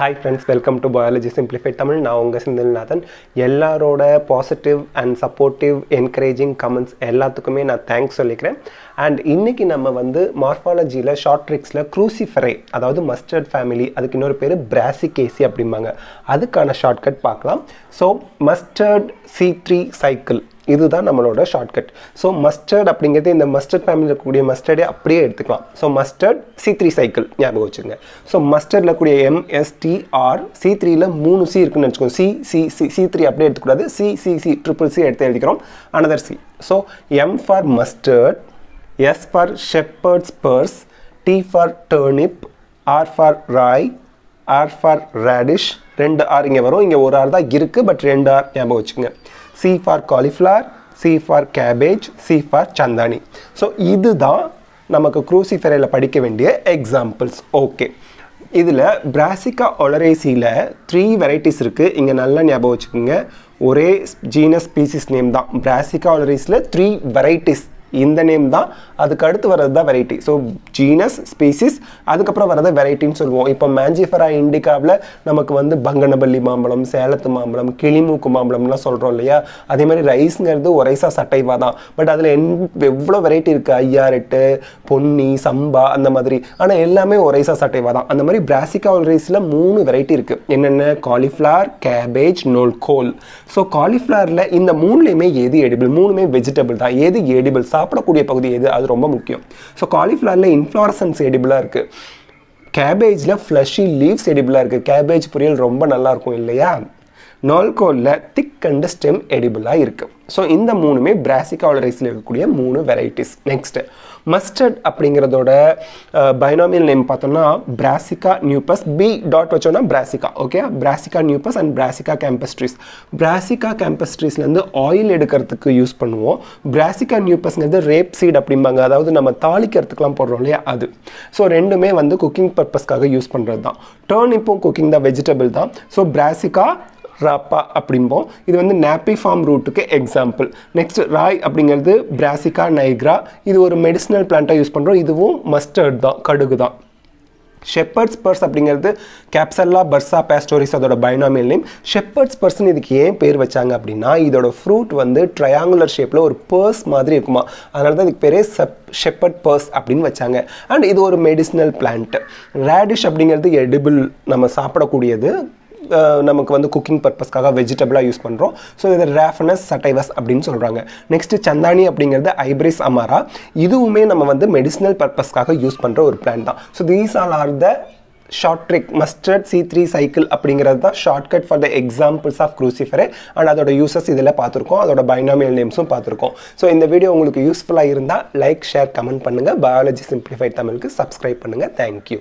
hi friends welcome to biology simplify Tamil நான் உங்கள் செந்தில்நாதன் எல்லாரோட positive and supportive encouraging comments எல்லாத்துக்குமே நான் தேங்க்ஸ் சொல்லிக்கிறேன் அண்ட் இன்றைக்கி நம்ம வந்து மார்ஃபாலஜியில் ஷார்ட் ட்ரிக்ஸில் க்ரூசிஃபரை அதாவது மஸ்டர்ட் ஃபேமிலி அதுக்கு இன்னொரு பேர் பிராசிகேசி அப்படிம்பாங்க அதுக்கான ஷார்ட்கட் பார்க்கலாம் so mustard C three cycle இதுதான் நம்மளோட ஷார்ட்கட் ஸோ மஸ்டர்ட் அப்படிங்கிறது இந்த மஸ்டர்ட் ஃபேமிலியில் இருக்கக்கூடிய மஸ்டர்டே அப்படியே எடுத்துக்கலாம் so mustard C three cycle ஞாபகம் வச்சுருங்க ஸோ மஸ்டர்டில் கூடிய எம்எஸ்டிஆர் சி த்ரீயில் மூணு சி இருக்குன்னு வச்சுக்கோங்க C C C C three அப்படியே எடுத்துக்கூடாது C C C triple C எடுத்து எழுதிக்கிறோம் another C so M for mustard S for shepherd's purse T for turnip R for rai R for radish ரெண்டு ஆர் இங்கே வரும் இங்கே ஒரு ஆர் தான் இருக்குது பட் ரெண்டு ஆர் ஞாபகம் வச்சுக்கோங்க C for cauliflower C for cabbage C for சந்தானி ஸோ இதுதான் நமக்கு குரூசிஃபெரையில் படிக்க வேண்டிய எக்ஸாம்பிள்ஸ் ஓகே இதில் brassica ஒலரேசியில் த்ரீ வெரைட்டிஸ் இருக்குது இங்கே நல்ல ஞாபகம் வச்சுக்கோங்க ஒரே ஜீனஸ் species நேம் தான் brassica ஒலரேஸில் த்ரீ வெரைட்டிஸ் இந்த நேம் தான் அதுக்கு அடுத்து வரது தான் வெரைட்டி ஸோ ஜீனஸ் ஸ்பீசிஸ் அதுக்கப்புறம் வரதை வெரைட்டின்னு சொல்லுவோம் இப்போ மேஞ்சிஃபரா இண்டிகாவில் நமக்கு வந்து பங்கனபள்ளி மாம்பழம் சேலத்து மாம்பழம் கிளிமூக்கு மாம்பழம்லாம் சொல்கிறோம் இல்லையா அதே மாதிரி ரைஸ்ங்கிறது ஒரைசா சட்டைவா தான் பட் அதில் என் எவ்வளோ வெரைட்டி இருக்குது ஐயாரெட்டு பொன்னி சம்பா அந்த மாதிரி ஆனால் எல்லாமே ஒரைசா சட்டைவா தான் அந்த மாதிரி பிராசிகா ரைஸில் மூணு வெரைட்டி இருக்குது என்னென்ன காலிஃப்ளவர் கேபேஜ் நோல்கோல் ஸோ காலிஃப்ளவரில் இந்த மூணுலேயுமே எது எடிபிள் மூணுமே வெஜிடபிள் தான் எது எடிபிள்ஸாக சாப்பிடக்கூடிய பகுதி எது அது ரொம்ப முக்கியம் ஸோ காலிஃப்ளவரில் இன்ஃப்ளாரசன்ஸ் எடிபிளாக இருக்குது கேபேஜில் ஃப்ளஷி லீவ்ஸ் எடிபிளாக இருக்குது கேபேஜ் பொரியல் ரொம்ப நல்லாயிருக்கும் இல்லையா நால்கோலில் திக் அண்ட் ஸ்டெம் எடிபிளாக இருக்குது ஸோ இந்த மூணுமே பிராசிகாவில் ரைஸில் இருக்கக்கூடிய மூணு வெரைட்டிஸ் நெக்ஸ்ட்டு மஸ்டர்ட் அப்படிங்கிறதோட பைனாமியல் நேம் பார்த்தோம்னா பிராசிகா நியூபஸ் பி டாட் வச்சோன்னா brassica okay brassica napus and brassica campestris brassica கேம்பஸ்ட்ரீஸ்லேருந்து ஆயில் எடுக்கிறதுக்கு யூஸ் பண்ணுவோம் பிராசிகா நியூபஸ்ங்கிறது ரேப் சீட் அப்படிம்பாங்க அதாவது நம்ம தாளிக்கிறதுக்கெலாம் போடுறோம் இல்லையா அது ஸோ ரெண்டுமே வந்து குக்கிங் பர்பஸ்க்காக யூஸ் பண்ணுறது தான் இப்போ குக்கிங் தான் வெஜிடபிள் தான் ஸோ பிராசிகா ராப்பா அப்படிம்போம் இது வந்து நாப்பி ஃபார்ம் ரூட்டுக்கு எக்ஸாம்பிள் நெக்ஸ்ட் ராய் அப்படிங்கிறது பிராசிகா நைக்ரா இது ஒரு மெடிசினல் பிளான்ட்டாக யூஸ் பண்ணுறோம் இதுவும் மஸ்டர்ட் தான் கடுகு தான் ஷெப்பர்ட்ஸ் பர்ஸ் அப்படிங்கிறது கேப்சல்லா பர்ஸா பேஸ்டோரிஸ் அதோட பைனாமியல் நேம் ஷெப்பர்ட்ஸ் பர்ஸ்னு இதுக்கு ஏன் பேர் வச்சாங்க அப்படின்னா இதோட ஃப்ரூட் வந்து ட்ரையாங்குலர் ஷேப்பில் ஒரு பர்ஸ் மாதிரி இருக்குமா அதனால தான் இதுக்கு பேரே செப் ஷெப்பர்ட் பர்ஸ் அப்படின்னு வச்சாங்க அண்ட் இது ஒரு மெடிசினல் பிளான்ட் ரேடிஷ் அப்படிங்கிறது எடிபிள் நம்ம சாப்பிடக்கூடியது நமக்கு வந்து குக்கிங் பர்பஸ்க்காக வெஜிடபிளாக யூஸ் பண்ணுறோம் ஸோ இது ரேஃபனஸ் சட்டைவஸ் அப்படின்னு சொல்கிறாங்க நெக்ஸ்ட் சந்தானி அப்படிங்கிறது ஐப்ரிஸ் அமாரா இதுவுமே நம்ம வந்து மெடிசினல் பர்பஸ்க்காக யூஸ் பண்ணுற ஒரு பிளான் தான் so these all are the short trick mustard C three cycle அப்படிங்கிறது தான் shortcut for the examples of cruciferae and அதோட யூசஸ் இதில் பார்த்துருக்கோம் அதோட பைனாமியல் நேம்ஸும் பார்த்துருக்கோம் ஸோ இந்த வீடியோ உங்களுக்கு யூஸ்ஃபுல்லாக இருந்தால் லைக் ஷேர் கமெண்ட் பண்ணுங்கள் பயாலஜி சிம்பிளிஃபைட் தமிழுக்கு சப்ஸ்கிரைப் பண்ணுங்கள் தேங்க்யூ